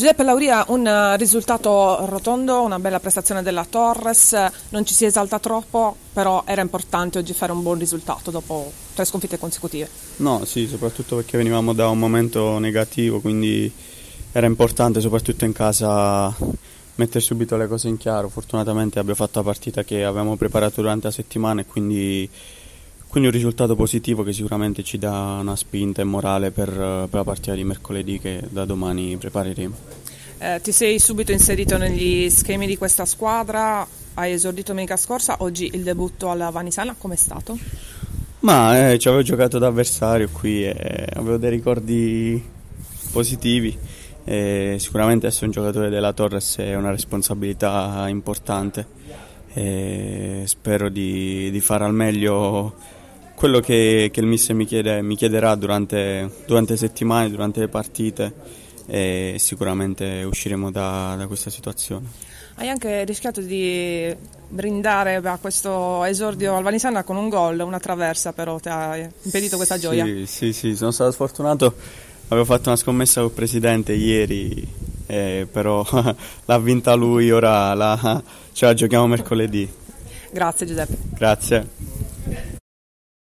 Giuseppe Lauria, un eh, risultato rotondo, una bella prestazione della Torres, non ci si esalta troppo, però era importante oggi fare un buon risultato dopo tre sconfitte consecutive. No, sì, soprattutto perché venivamo da un momento negativo, quindi era importante soprattutto in casa mettere subito le cose in chiaro. Fortunatamente abbiamo fatto la partita che avevamo preparato durante la settimana e quindi quindi un risultato positivo che sicuramente ci dà una spinta e morale per, per la partita di mercoledì che da domani prepareremo. Eh, ti sei subito inserito negli schemi di questa squadra, hai esordito domenica scorsa, oggi il debutto alla Vanisana, com'è stato? Ma eh, ci avevo giocato da avversario qui e avevo dei ricordi positivi. E sicuramente essere un giocatore della Torres è una responsabilità importante. E spero di, di fare al meglio quello che, che il mister mi, chiede, mi chiederà durante, durante, le settimane, durante le partite e sicuramente usciremo da, da questa situazione. Hai anche rischiato di brindare a questo esordio albanisana con un gol, una traversa però ti ha impedito questa sì, gioia. Sì, sì, sono stato sfortunato, avevo fatto una scommessa col presidente ieri, eh, però l'ha vinta lui, ora la, ce la giochiamo mercoledì. Grazie Giuseppe. Grazie.